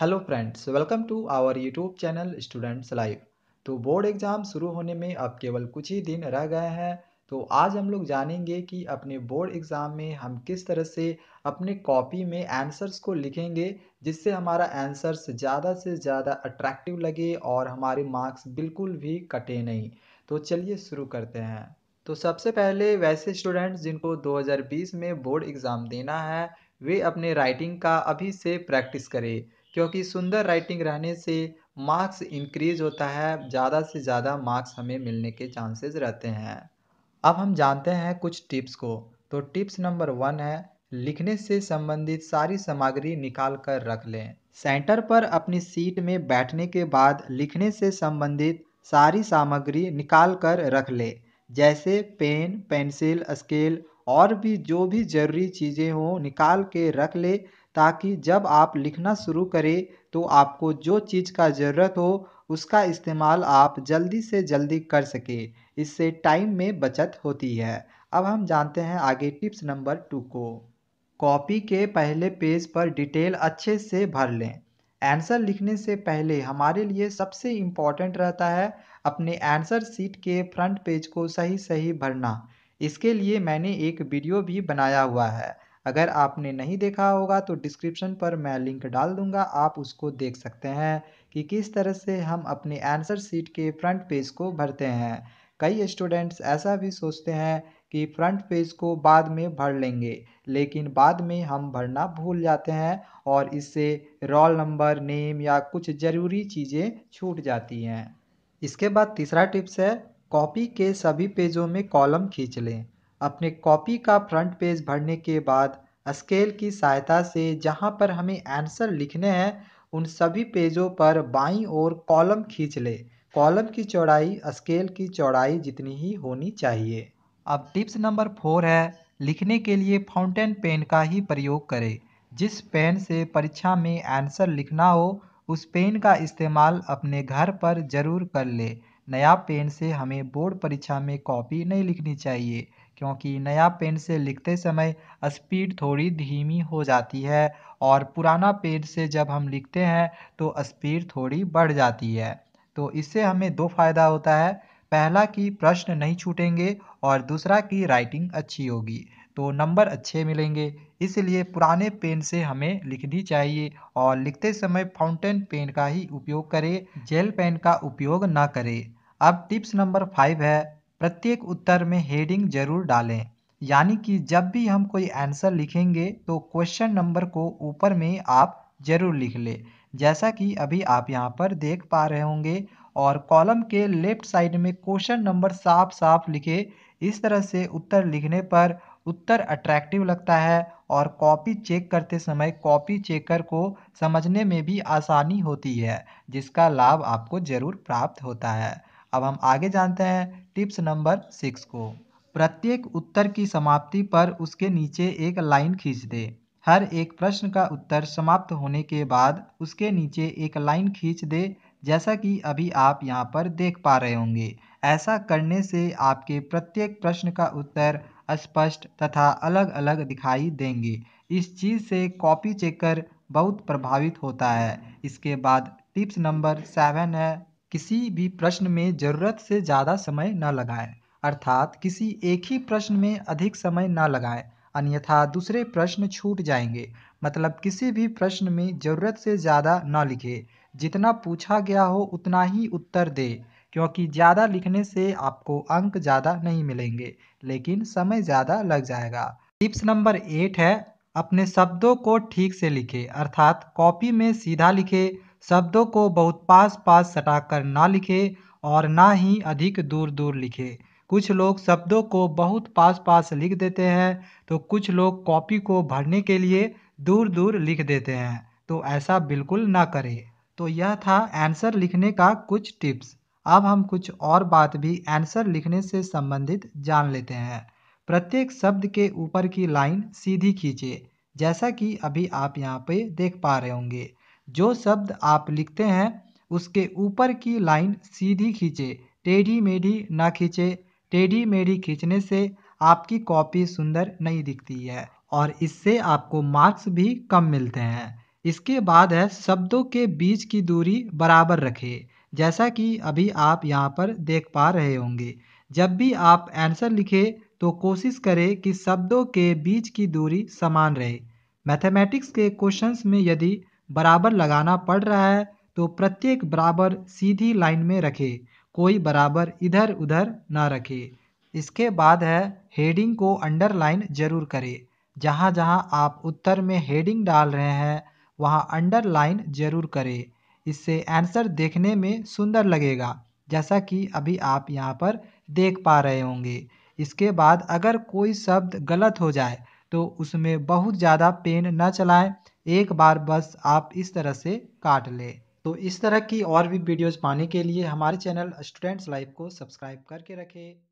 hello friends welcome to our YouTube channel students life तो board exam शुरू होने में अब केवल कुछ ही दिन रह गए हैं तो आज हम लोग जानेंगे कि अपने बोर्ड एग्ज़ाम में हम किस तरह से अपने कॉपी में आंसर्स को लिखेंगे जिससे हमारा आंसर्स ज़्यादा से ज़्यादा अट्रैक्टिव लगे और हमारे मार्क्स बिल्कुल भी कटे नहीं तो चलिए शुरू करते हैं तो सबसे पहले वैसे स्टूडेंट्स जिनको 2020 में बोर्ड एग्ज़ाम देना है वे अपने राइटिंग का अभी से प्रैक्टिस करें क्योंकि सुंदर राइटिंग रहने से मार्क्स इंक्रीज होता है ज़्यादा से ज़्यादा मार्क्स हमें मिलने के चांसेस रहते हैं अब हम जानते हैं कुछ टिप्स को तो टिप्स नंबर वन है लिखने से संबंधित सारी सामग्री निकाल कर रख लें सेंटर पर अपनी सीट में बैठने के बाद लिखने से संबंधित सारी सामग्री निकाल कर रख लें जैसे पेन पेंसिल स्केल और भी जो भी ज़रूरी चीज़ें हों निकाल के रख ले ताकि जब आप लिखना शुरू करें तो आपको जो चीज़ का ज़रूरत हो उसका इस्तेमाल आप जल्दी से जल्दी कर सके इससे टाइम में बचत होती है अब हम जानते हैं आगे टिप्स नंबर टू को कॉपी के पहले पेज पर डिटेल अच्छे से भर लें आंसर लिखने से पहले हमारे लिए सबसे इम्पॉर्टेंट रहता है अपने आंसर सीट के फ्रंट पेज को सही सही भरना इसके लिए मैंने एक वीडियो भी बनाया हुआ है अगर आपने नहीं देखा होगा तो डिस्क्रिप्शन पर मैं लिंक डाल दूंगा आप उसको देख सकते हैं कि किस तरह से हम अपने आंसर शीट के फ्रंट पेज को भरते हैं कई स्टूडेंट्स ऐसा भी सोचते हैं कि फ्रंट पेज को बाद में भर लेंगे लेकिन बाद में हम भरना भूल जाते हैं और इससे रोल नंबर नेम या कुछ ज़रूरी चीज़ें छूट जाती हैं इसके बाद तीसरा टिप्स है कॉपी के सभी पेजों में कॉलम खींच लें अपने कॉपी का फ्रंट पेज भरने के बाद स्केल की सहायता से जहाँ पर हमें आंसर लिखने हैं उन सभी पेजों पर बाईं ओर कॉलम खींच लें कॉलम की चौड़ाई स्केल की चौड़ाई जितनी ही होनी चाहिए अब टिप्स नंबर फोर है लिखने के लिए फाउंटेन पेन का ही प्रयोग करें जिस पेन से परीक्षा में आंसर लिखना हो उस पेन का इस्तेमाल अपने घर पर ज़रूर कर ले नया पेन से हमें बोर्ड परीक्षा में कॉपी नहीं लिखनी चाहिए क्योंकि नया पेन से लिखते समय स्पीड थोड़ी धीमी हो जाती है और पुराना पेन से जब हम लिखते हैं तो स्पीड थोड़ी बढ़ जाती है तो इससे हमें दो फायदा होता है पहला कि प्रश्न नहीं छूटेंगे और दूसरा कि राइटिंग अच्छी होगी तो नंबर अच्छे मिलेंगे इसलिए पुराने पेन से हमें लिखनी चाहिए और लिखते समय फाउंटेन पेन का ही उपयोग करें जेल पेन का उपयोग ना करें अब टिप्स नंबर फाइव है प्रत्येक उत्तर में हेडिंग जरूर डालें यानी कि जब भी हम कोई आंसर लिखेंगे तो क्वेश्चन नंबर को ऊपर में आप जरूर लिख लें जैसा कि अभी आप यहाँ पर देख पा रहे होंगे और कॉलम के लेफ्ट साइड में क्वेश्चन नंबर साफ साफ लिखे इस तरह से उत्तर लिखने पर उत्तर अट्रैक्टिव लगता है और कॉपी चेक करते समय कॉपी चेकर को समझने में भी आसानी होती है जिसका लाभ आपको ज़रूर प्राप्त होता है अब हम आगे जानते हैं टिप्स नंबर सिक्स को प्रत्येक उत्तर की समाप्ति पर उसके नीचे एक लाइन खींच दे हर एक प्रश्न का उत्तर समाप्त होने के बाद उसके नीचे एक लाइन खींच दे जैसा कि अभी आप यहाँ पर देख पा रहे होंगे ऐसा करने से आपके प्रत्येक प्रश्न का उत्तर स्पष्ट तथा अलग अलग दिखाई देंगे इस चीज़ से कॉपी चेकर बहुत प्रभावित होता है इसके बाद टिप्स नंबर सेवन है किसी भी प्रश्न में ज़रूरत से ज़्यादा समय न लगाएँ अर्थात किसी एक ही प्रश्न में अधिक समय न लगाएँ अन्यथा दूसरे प्रश्न छूट जाएंगे मतलब किसी भी प्रश्न में ज़रूरत से ज़्यादा न लिखे जितना पूछा गया हो उतना ही उत्तर दे क्योंकि ज़्यादा लिखने से आपको अंक ज़्यादा नहीं मिलेंगे लेकिन समय ज़्यादा लग जाएगा टिप्स नंबर एट है अपने शब्दों को ठीक से लिखे अर्थात कॉपी में सीधा लिखे शब्दों को बहुत पास पास सटाकर ना लिखे और ना ही अधिक दूर दूर लिखे कुछ लोग शब्दों को बहुत पास पास लिख देते हैं तो कुछ लोग कॉपी को भरने के लिए दूर दूर लिख देते हैं तो ऐसा बिल्कुल ना करें तो यह था आंसर लिखने का कुछ टिप्स अब हम कुछ और बात भी आंसर लिखने से संबंधित जान लेते हैं प्रत्येक शब्द के ऊपर की लाइन सीधी खींचे जैसा कि अभी आप यहाँ पे देख पा रहे होंगे जो शब्द आप लिखते हैं उसके ऊपर की लाइन सीधी खींचे टेढ़ी मेढ़ी ना खींचे टेढ़ी मेढ़ी खींचने से आपकी कॉपी सुंदर नहीं दिखती है और इससे आपको मार्क्स भी कम मिलते हैं इसके बाद है शब्दों के बीच की दूरी बराबर रखें जैसा कि अभी आप यहाँ पर देख पा रहे होंगे जब भी आप आंसर लिखें तो कोशिश करें कि शब्दों के बीच की दूरी समान रहे मैथमेटिक्स के क्वेश्चंस में यदि बराबर लगाना पड़ रहा है तो प्रत्येक बराबर सीधी लाइन में रखें कोई बराबर इधर उधर ना रखें इसके बाद है हेडिंग को अंडरलाइन जरूर करें जहाँ जहाँ आप उत्तर में हेडिंग डाल रहे हैं वहाँ अंडरलाइन जरूर करें इससे आंसर देखने में सुंदर लगेगा जैसा कि अभी आप यहाँ पर देख पा रहे होंगे इसके बाद अगर कोई शब्द गलत हो जाए तो उसमें बहुत ज़्यादा पेन न चलाएं एक बार बस आप इस तरह से काट लें तो इस तरह की और भी वीडियोज़ पाने के लिए हमारे चैनल स्टूडेंट्स लाइफ को सब्सक्राइब करके रखें